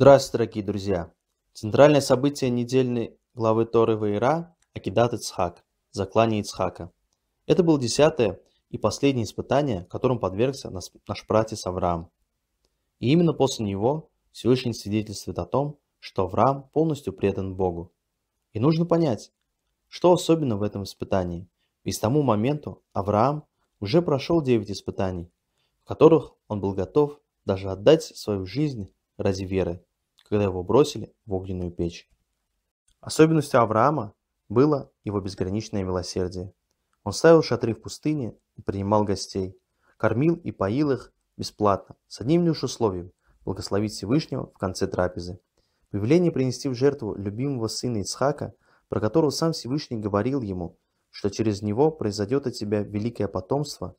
Здравствуйте, дорогие друзья! Центральное событие недельной главы Торы Ваира – Акидат Ицхак, заклание Ицхака. Это было десятое и последнее испытание, которым подвергся наш братец Авраам. И именно после него Всевышний свидетельствует о том, что Авраам полностью предан Богу. И нужно понять, что особенно в этом испытании, ведь с тому моменту Авраам уже прошел девять испытаний, в которых он был готов даже отдать свою жизнь ради веры, когда его бросили в огненную печь. Особенностью Авраама было его безграничное милосердие. Он ставил шатры в пустыне и принимал гостей, кормил и поил их бесплатно, с одним лишь условием – благословить Всевышнего в конце трапезы. Повеление принести в жертву любимого сына Ицхака, про которого сам Всевышний говорил ему, что через него произойдет от тебя великое потомство,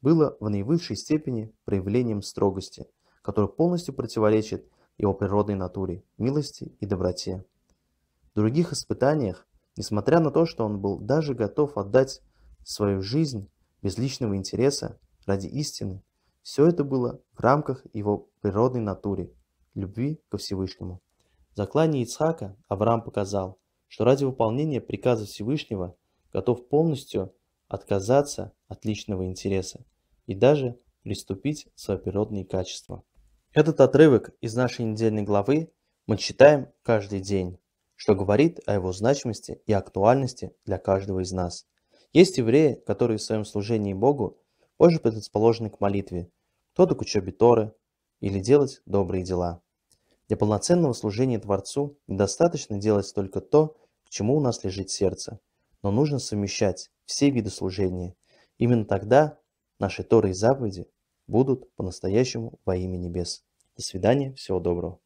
было в наивысшей степени проявлением строгости – который полностью противоречит его природной натуре, милости и доброте. В других испытаниях, несмотря на то, что он был даже готов отдать свою жизнь без личного интереса ради истины, все это было в рамках его природной натуре, любви ко Всевышнему. В заклании Ицхака Авраам показал, что ради выполнения приказа Всевышнего готов полностью отказаться от личного интереса и даже приступить в свои природные качества. Этот отрывок из нашей недельной главы мы читаем каждый день, что говорит о его значимости и актуальности для каждого из нас. Есть евреи, которые в своем служении Богу позже предрасположены к молитве, кто-то к учебе Торы или делать добрые дела. Для полноценного служения Творцу недостаточно делать только то, к чему у нас лежит сердце, но нужно совмещать все виды служения. Именно тогда наши Торы и заповеди будут по-настоящему во имя небес. До свидания, всего доброго.